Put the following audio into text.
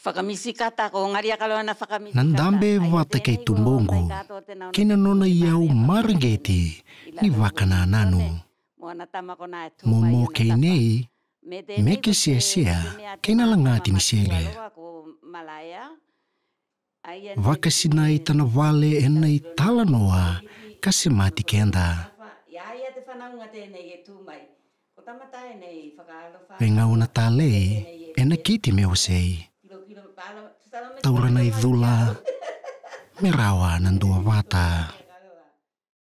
ngaria nandambe watake tombongo kinanona iao marigety ny vakana nano sia, meky seasea kay nalagnatiny sele vaka sy nahitana vale enay talanoa noa, kasi mati kenda vegnaona tale, ena kiti meosey taurana idula merawa me nan